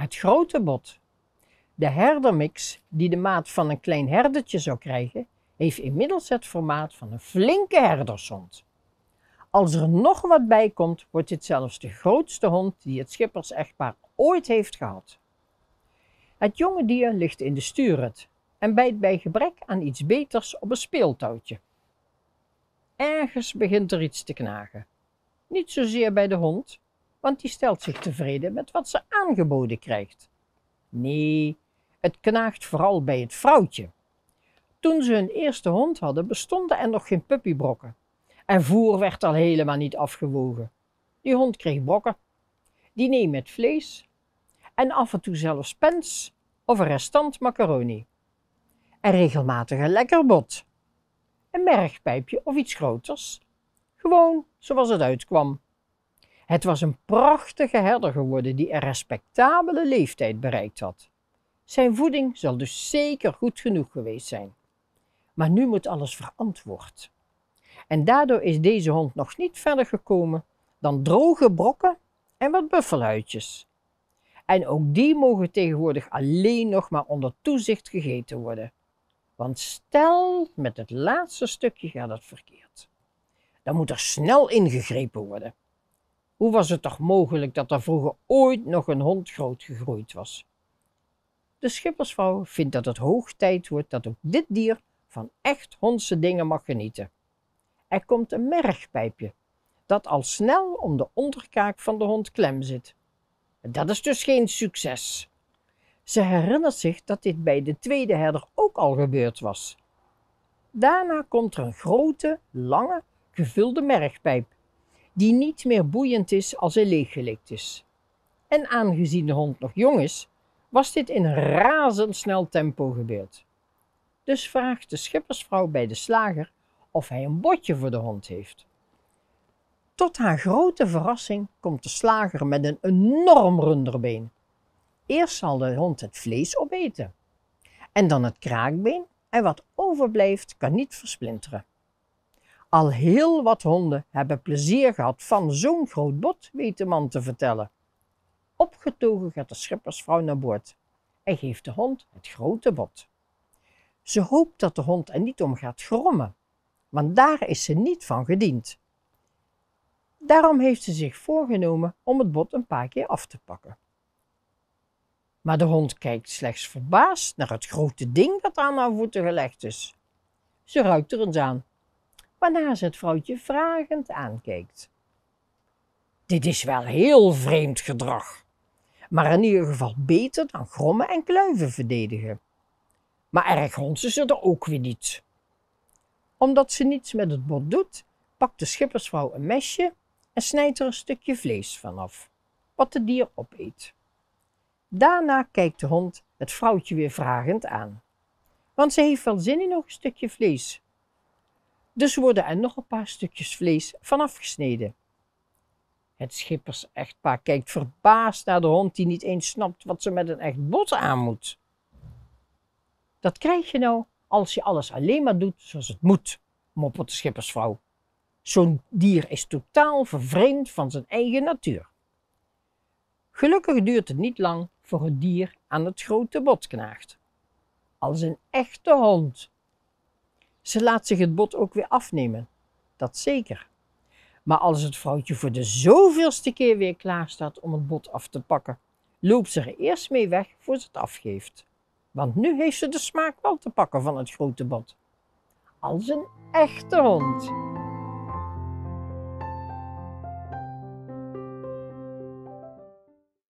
het grote bot. De herdermix, die de maat van een klein herdertje zou krijgen, heeft inmiddels het formaat van een flinke herdershond. Als er nog wat bij komt, wordt dit zelfs de grootste hond die het schippers-echtpaar ooit heeft gehad. Het jonge dier ligt in de stuurhut en bijt bij gebrek aan iets beters op een speeltouwtje. Ergens begint er iets te knagen. Niet zozeer bij de hond, want die stelt zich tevreden met wat ze aangeboden krijgt. Nee, het knaagt vooral bij het vrouwtje. Toen ze hun eerste hond hadden, bestonden er nog geen puppybrokken. En voer werd al helemaal niet afgewogen. Die hond kreeg brokken, diner met vlees en af en toe zelfs pens of een restant macaroni. En regelmatig een lekker bot, een mergpijpje of iets groters. Gewoon zoals het uitkwam. Het was een prachtige herder geworden die een respectabele leeftijd bereikt had. Zijn voeding zal dus zeker goed genoeg geweest zijn. Maar nu moet alles verantwoord. En daardoor is deze hond nog niet verder gekomen dan droge brokken en wat buffelhuidjes. En ook die mogen tegenwoordig alleen nog maar onder toezicht gegeten worden. Want stel, met het laatste stukje gaat het verkeerd. Dan moet er snel ingegrepen worden. Hoe was het toch mogelijk dat er vroeger ooit nog een hond groot gegroeid was? De schippersvrouw vindt dat het hoog tijd wordt dat ook dit dier van echt hondse dingen mag genieten. Er komt een mergpijpje, dat al snel om de onderkaak van de hond klem zit. Dat is dus geen succes. Ze herinnert zich dat dit bij de tweede herder ook al gebeurd was. Daarna komt er een grote, lange, gevulde mergpijp die niet meer boeiend is als hij leeggelikt is. En aangezien de hond nog jong is, was dit in razendsnel tempo gebeurd. Dus vraagt de schippersvrouw bij de slager of hij een botje voor de hond heeft. Tot haar grote verrassing komt de slager met een enorm runderbeen. Eerst zal de hond het vlees opeten en dan het kraakbeen en wat overblijft kan niet versplinteren. Al heel wat honden hebben plezier gehad van zo'n groot bot, weet de man te vertellen. Opgetogen gaat de schippersvrouw naar boord en geeft de hond het grote bot. Ze hoopt dat de hond er niet om gaat grommen, want daar is ze niet van gediend. Daarom heeft ze zich voorgenomen om het bot een paar keer af te pakken. Maar de hond kijkt slechts verbaasd naar het grote ding dat aan haar voeten gelegd is. Ze ruikt er eens aan waarna ze het vrouwtje vragend aankijkt. Dit is wel heel vreemd gedrag, maar in ieder geval beter dan grommen en kluiven verdedigen. Maar erg hond ze er ook weer niet. Omdat ze niets met het bot doet, pakt de schippersvrouw een mesje en snijdt er een stukje vlees vanaf, wat de dier opeet. Daarna kijkt de hond het vrouwtje weer vragend aan, want ze heeft wel zin in nog een stukje vlees, dus worden er nog een paar stukjes vlees van afgesneden. Het schippers schippers-echtpaar kijkt verbaasd naar de hond die niet eens snapt wat ze met een echt bot aan moet. Dat krijg je nou als je alles alleen maar doet zoals het moet, moppert de schippersvrouw. Zo'n dier is totaal vervreemd van zijn eigen natuur. Gelukkig duurt het niet lang voor het dier aan het grote bot knaagt. Als een echte hond ze laat zich het bot ook weer afnemen. Dat zeker. Maar als het vrouwtje voor de zoveelste keer weer klaar staat om het bot af te pakken, loopt ze er eerst mee weg voor ze het afgeeft. Want nu heeft ze de smaak wel te pakken van het grote bot. Als een echte hond.